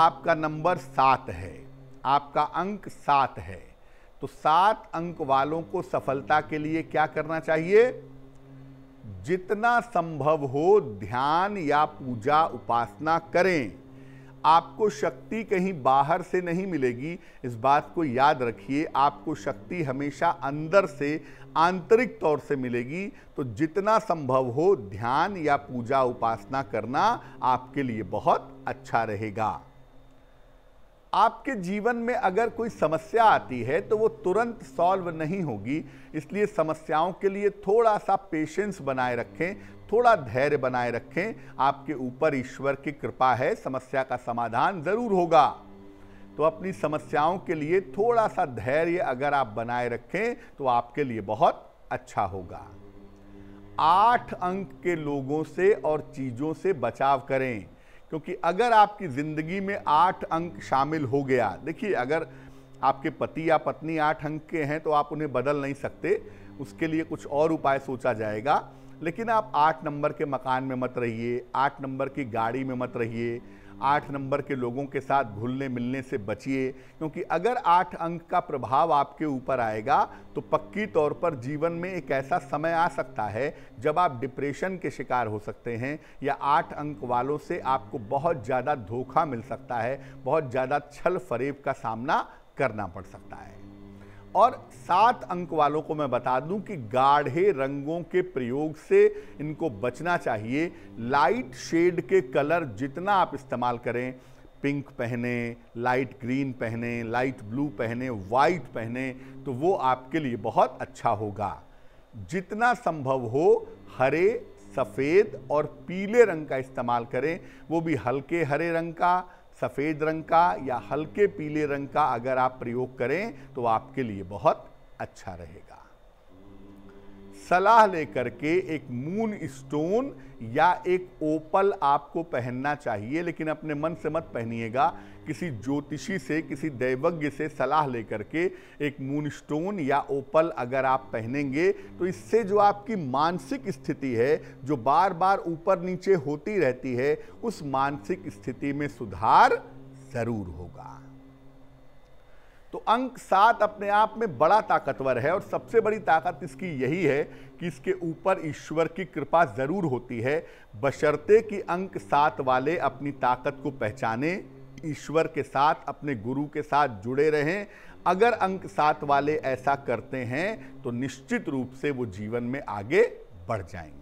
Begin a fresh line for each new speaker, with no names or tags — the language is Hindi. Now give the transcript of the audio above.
आपका नंबर सात है आपका अंक सात है तो सात अंक वालों को सफलता के लिए क्या करना चाहिए जितना संभव हो ध्यान या पूजा उपासना करें आपको शक्ति कहीं बाहर से नहीं मिलेगी इस बात को याद रखिए आपको शक्ति हमेशा अंदर से आंतरिक तौर से मिलेगी तो जितना संभव हो ध्यान या पूजा उपासना करना आपके लिए बहुत अच्छा रहेगा आपके जीवन में अगर कोई समस्या आती है तो वो तुरंत सॉल्व नहीं होगी इसलिए समस्याओं के लिए थोड़ा सा पेशेंस बनाए रखें थोड़ा धैर्य बनाए रखें आपके ऊपर ईश्वर की कृपा है समस्या का समाधान ज़रूर होगा तो अपनी समस्याओं के लिए थोड़ा सा धैर्य अगर आप बनाए रखें तो आपके लिए बहुत अच्छा होगा आठ अंक के लोगों से और चीज़ों से बचाव करें क्योंकि अगर आपकी ज़िंदगी में आठ अंक शामिल हो गया देखिए अगर आपके पति या पत्नी आठ अंक के हैं तो आप उन्हें बदल नहीं सकते उसके लिए कुछ और उपाय सोचा जाएगा लेकिन आप आठ नंबर के मकान में मत रहिए आठ नंबर की गाड़ी में मत रहिए आठ नंबर के लोगों के साथ घुलने मिलने से बचिए क्योंकि अगर आठ अंक का प्रभाव आपके ऊपर आएगा तो पक्की तौर पर जीवन में एक ऐसा समय आ सकता है जब आप डिप्रेशन के शिकार हो सकते हैं या आठ अंक वालों से आपको बहुत ज़्यादा धोखा मिल सकता है बहुत ज़्यादा छल फरेब का सामना करना पड़ सकता है और सात अंक वालों को मैं बता दूं कि गाढ़े रंगों के प्रयोग से इनको बचना चाहिए लाइट शेड के कलर जितना आप इस्तेमाल करें पिंक पहने लाइट ग्रीन पहने लाइट ब्लू पहने वाइट पहने तो वो आपके लिए बहुत अच्छा होगा जितना संभव हो हरे सफ़ेद और पीले रंग का इस्तेमाल करें वो भी हल्के हरे रंग का सफ़ेद रंग का या हल्के पीले रंग का अगर आप प्रयोग करें तो आपके लिए बहुत अच्छा रहेगा सलाह लेकर के एक मून स्टोन या एक ओपल आपको पहनना चाहिए लेकिन अपने मन से मत पहनिएगा किसी ज्योतिषी से किसी दैवज्ञ से सलाह लेकर के एक मून स्टोन या ओपल अगर आप पहनेंगे तो इससे जो आपकी मानसिक स्थिति है जो बार बार ऊपर नीचे होती रहती है उस मानसिक स्थिति में सुधार ज़रूर होगा तो अंक सात अपने आप में बड़ा ताकतवर है और सबसे बड़ी ताकत इसकी यही है कि इसके ऊपर ईश्वर की कृपा ज़रूर होती है बशर्ते कि अंक सात वाले अपनी ताकत को पहचाने ईश्वर के साथ अपने गुरु के साथ जुड़े रहें अगर अंक सात वाले ऐसा करते हैं तो निश्चित रूप से वो जीवन में आगे बढ़ जाएंगे